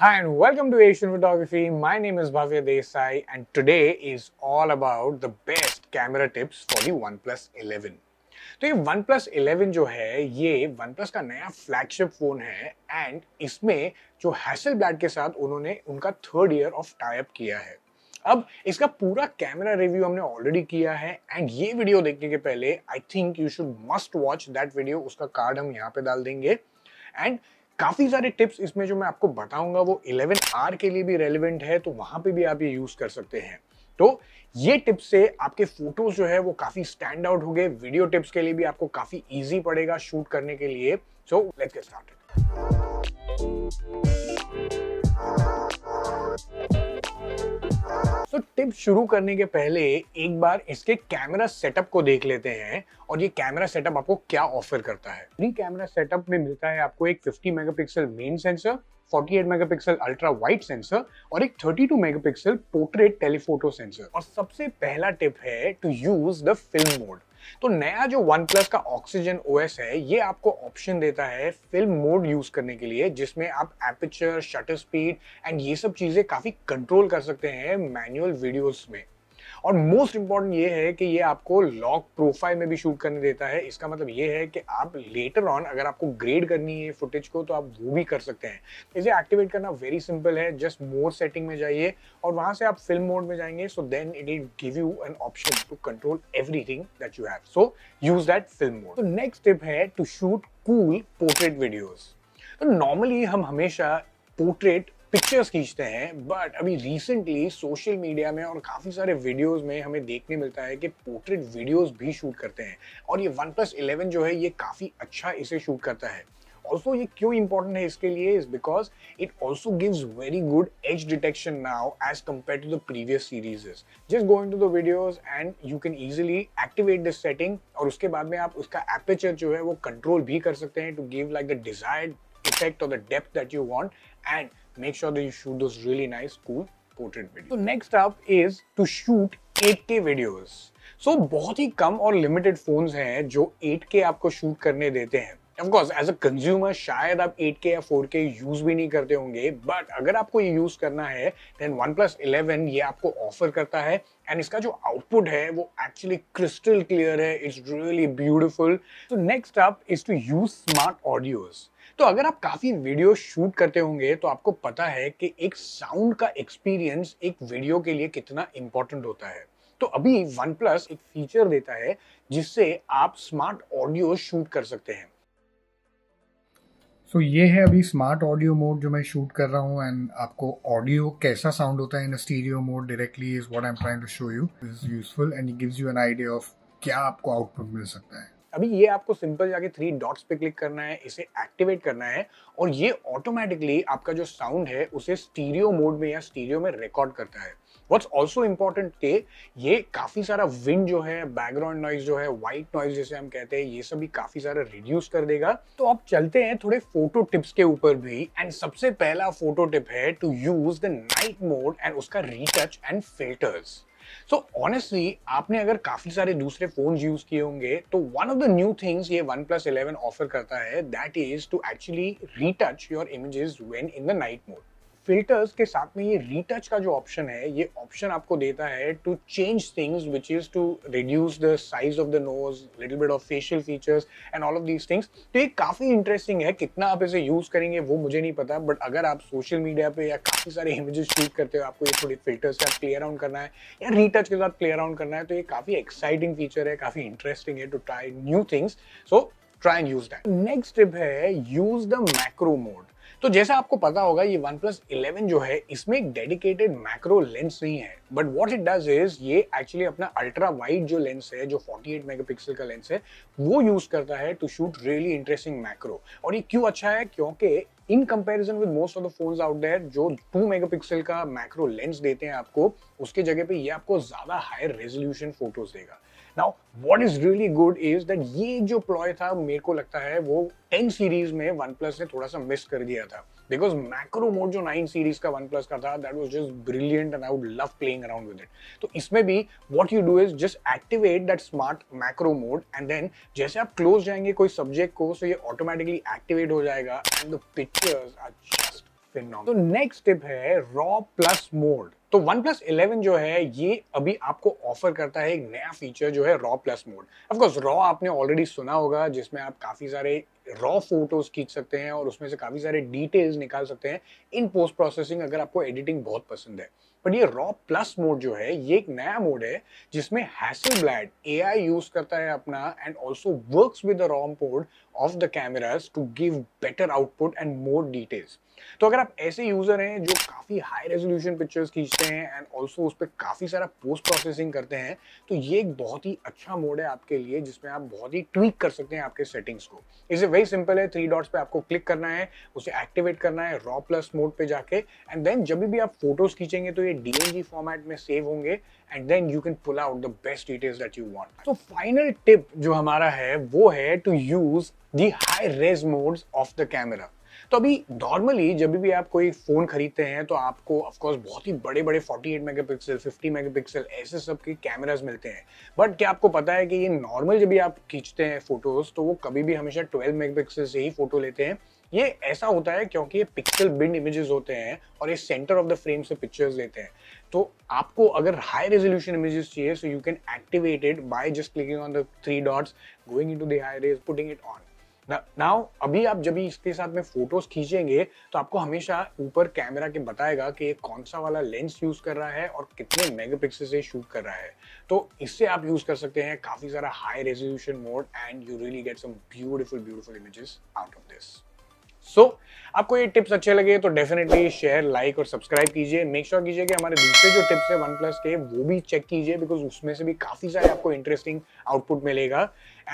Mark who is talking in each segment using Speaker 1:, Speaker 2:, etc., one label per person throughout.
Speaker 1: Hi and welcome to Asian Photography. My name is Bhavya Desai and today is all about the best camera tips for the OnePlus 11. तो ये OnePlus 11 जो है ये OnePlus का नया flagship phone है and इसमें जो हैसलब्लैड के साथ उन्होंने उनका थर्ड ईयर ऑफ टाइप किया है अब इसका पूरा कैमरा रिव्यू हमने ऑलरेडी किया है एंड ये वीडियो देखने के पहले I think you should must watch that video उसका कार्ड हम यहाँ पे डाल देंगे एंड काफ़ी सारे टिप्स इसमें जो मैं आपको बताऊंगा वो 11R के लिए भी रेलिवेंट है तो वहां पे भी आप ये यूज़ कर सकते हैं तो ये टिप्स से आपके फोटोज जो है वो काफ़ी स्टैंड आउट हो गए वीडियो टिप्स के लिए भी आपको काफ़ी ईजी पड़ेगा शूट करने के लिए सो लेट्स गेट स्टार्टेड तो टिप शुरू करने के पहले एक बार इसके कैमरा सेटअप को देख लेते हैं और ये कैमरा सेटअप आपको क्या ऑफर करता है फ्री कैमरा सेटअप में मिलता है आपको एक 50 megapixel main sensor 48 megapixel ultra wide sensor और एक 32 मेगापिक्सल पोर्ट्रेट टेलीफोटो सेंसर और सबसे पहला टिप है to use the film mode तो नया जो वन प्लस का ऑक्सीजन एस है ये आपको ऑप्शन देता है फिल्म मोड यूज करने के लिए जिसमें आप एपिचर शटर स्पीड एंड ये सब चीजें काफी कंट्रोल कर सकते हैं मैनुअल वीडियोस में और मोस्ट इंपॉर्टेंट ये है कि ये आपको लॉक प्रोफाइल में भी शूट करने देता है इसका मतलब ये है कि आप लेटर ऑन अगर आपको ग्रेड करनी है फुटेज को तो आप वो भी कर सकते हैं इसे एक्टिवेट करना वेरी सिंपल है जस्ट मोर सेटिंग में जाइए और वहां से आप फिल्म मोड में जाएंगे so then it will give you an option to control everything that you have so use that film mode तो नेक्स्ट टिप है to shoot cool portrait videos तो नॉर्मली हम हमेशा पोर्ट्रेट पिक्चर्स खींचते हैं but अभी रिसेंटली सोशल मीडिया में और काफ़ी सारे वीडियोस में हमें देखने मिलता है कि पोर्ट्रेट वीडियोस भी शूट करते हैं और ये वन प्लस इलेवन जो है ये काफ़ी अच्छा इसे शूट करता है ऑल्सो ये क्यों इंपॉर्टेंट है इसके लिए is because it also gives very good edge detection now as compare to the previous serieses just going to the videos and you can easily activate this setting और उसके बाद में आप उसका एपेचर जो है वो कंट्रोल भी कर सकते हैं to give like the desired effect or the depth that you want and make sure that you shoot those really nice cool portrait videos. So next up is to shoot 8K videos. So बहुत ही कम और limited phones हैं जो 8K आपको shoot करने देते हैं of course as a consumer शायद आप 8K या 4K यूज भी नहीं करते होंगे बट अगर आपको ये यूज करना है देन वन प्लस इलेवन ये आपको ऑफर करता है एंड इसका जो आउटपुट है वो एक्चुअली क्रिस्टल क्लियर है इट्स रियली ब्यूटिफुल तो नेक्स्ट आप is to use smart audios तो अगर आप काफ़ी वीडियो शूट करते होंगे तो आपको पता है कि एक साउंड का एक्सपीरियंस एक वीडियो के लिए कितना इंपॉर्टेंट होता है तो अभी वन प्लस एक फीचर देता है जिससे आप स्मार्ट ऑडियो शूट कर सकते हैं सो तो so, ये है अभी स्मार्ट ऑडियो मोड जो मैं शूट कर रहा हूँ एंड आपको ऑडियो कैसा साउंड होता है in stereo mode directly is what I am trying to show you is useful and it gives you an idea of क्या आपको आउटपुट मिल सकता है अभी ये आपको सिंपल जाके थ्री डॉट्स पे क्लिक करना है इसे एक्टिवेट करना है और ये ऑटोमेटिकली आपका जो साउंड है उसे स्टीरियो मोड में या स्टीरियो में रिकॉर्ड करता है व्हाट्स ऑल्सो इम्पॉर्टेंट के ये काफ़ी सारा विंड जो है बैकग्राउंड नॉइज जो है वाइट नॉइज जैसे हम कहते हैं ये सब भी काफ़ी सारा रिड्यूस कर देगा तो अब चलते हैं थोड़े फोटो टिप्स के ऊपर भी एंड सबसे पहला फोटो टिप है to use the night mode and उसका retouch and filters so so, honestly आपने अगर काफी सारे दूसरे फोन यूज किए होंगे तो one of the new things ये वन प्लस इलेवन ऑफर करता है that is to actually retouch your images when in the night mode filters के साथ में ये रीटच का जो ऑप्शन है ये ऑप्शन आपको देता है to change things which is to reduce the size of the nose little bit of facial features and all of these things तो ये काफ़ी इंटरेस्टिंग है कितना आप इसे यूज़ करेंगे वो मुझे नहीं पता बट अगर आप सोशल मीडिया पे या काफ़ी सारे इमेजेस शूट करते हो आपको ये थोड़ी फिल्टर्स का क्लियर आउट करना है या रीटच के साथ क्लियर आउट करना है तो ये काफ़ी एक्साइटिंग फीचर है काफ़ी इंटरेस्टिंग है to try new things so try and use that next tip है यूज द मैक्रो मोड तो जैसा आपको पता होगा ये वन प्लस इलेवन जो है इसमें एक डेडिकेटेड मैक्रो लेंस नहीं है but what it does is ये एक्चुअली अपना अल्ट्रा वाइड जो लेंस है जो 48 मेगापिक्सल का लेंस है वो यूज करता है to shoot really interesting macro और ये क्यों अच्छा है क्योंकि in comparison with most of the phone out there जो 2 मेगापिक्सल का मैक्रो लेंस देते हैं आपको उसके जगह पे ये आपको ज्यादा हायर रेजोल्यूशन फोटोज देगा now what is really good is that ये जो प्लॉय था मेरे को लगता है वो एन सीरीज में वन प्लस ने थोड़ा सा मिस कर दिया था बिकॉज मैक्रो मोड जो नाइन सीरीज का वन प्लस का था that was just brilliant and I would love playing around with it तो इसमें भी what you do is just activate that smart macro mode and then जैसे आप close जाएंगे कोई सब्जेक्ट को सो ये ऑटोमेटिकली एक्टिवेट हो जाएगा and the pictures are just phenomenal तो नेक्स्ट टिप है रॉ प्लस मोड तो वन प्लस इलेवन जो है ये अभी आपको ऑफर करता है एक नया फीचर जो है raw plus mode of course raw आपने ऑलरेडी सुना होगा जिसमें आप काफ़ी सारे रॉ फोटोज खींच सकते हैं और उसमें से काफ़ी सारे डिटेल्स निकाल सकते हैं इन पोस्ट प्रोसेसिंग अगर आपको एडिटिंग बहुत पसंद है बट ये रॉ प्लस मोड जो है ये एक नया मोड है जिसमें हैसल ब्लैड ए यूज करता है अपना and also work with the raw power of the cameras to give better output and more details तो अगर आप ऐसे यूज़र हैं जो काफ़ी हाई रेजोल्यूशन पिक्चर्स खींचते हैं एंड ऑल्सो उस पर काफ़ी सारा पोस्ट प्रोसेसिंग करते हैं तो ये एक बहुत ही अच्छा मोड है आपके लिए जिसमें आप बहुत ही ट्वीक कर सकते हैं आपके सेटिंग्स को इसे वेरी सिंपल है थ्री डॉट्स पे आपको क्लिक करना है उसे एक्टिवेट करना है रॉ प्लस मोड पे जाके एंड देन जब भी आप फोटोज खींचेंगे तो ये डी फॉर्मेट में सेव होंगे and then you can pull out the best details that you want तो फाइनल टिप जो हमारा है वो है to use the high res modes of the camera तो अभी नॉर्मली जब भी आप कोई फ़ोन खरीदते हैं तो आपको ऑफकोर्स बहुत ही बड़े बड़े 48 मेगापिक्सल 50 मेगापिक्सल ऐसे सब के कैमराज मिलते हैं बट क्या आपको पता है कि ये नॉर्मल जब भी आप खींचते हैं फोटोज़ तो वो कभी भी हमेशा 12 मेगापिक्सल से ही फ़ोटो लेते हैं ये ऐसा होता है क्योंकि ये पिक्सल बिंड इमेजेस होते हैं और ये सेंटर ऑफ द फ्रेम से पिक्चर्स लेते हैं तो आपको अगर हाई रेजोल्यूशन इमेजेस चाहिए so you can activate it by just clicking on the three dots going into the high res putting it on now अभी आप जब इसके साथ में फोटोज खींचेंगे तो आपको हमेशा ऊपर कैमरा के बताएगा कि ये कौन सा वाला लेंस यूज कर रहा है और कितने मेगापिक्सल से शूट कर रहा है तो इससे आप यूज कर सकते हैं काफी सारा high resolution mode and you really get some beautiful beautiful images out of this so so, आपको ये टिप्स अच्छे लगे तो डेफिनेटली शेयर लाइक और सब्सक्राइब कीजिए मेक श्योर कीजिए कि हमारे दूसरे जो टिप्स है वन प्लस के वो भी चेक कीजिए बिकॉज उसमें से भी काफी सारे आपको इंटरेस्टिंग आउटपुट मिलेगा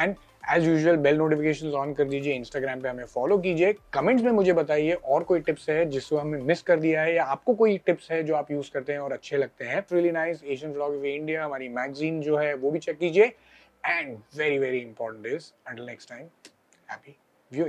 Speaker 1: and as usual bell notification on कर दीजिए इंस्टाग्राम पे हमें फॉलो कीजिए कमेंट्स में मुझे बताइए और कोई टिप्स है जिसको हमें मिस कर दिया है या आपको कोई टिप्स है जो आप यूज करते हैं और अच्छे लगते हैं रियली नाइस एशियन फ्लॉगी इंडिया हमारी मैगजीन जो है वो भी चेक कीजिए and very very important is until next time happy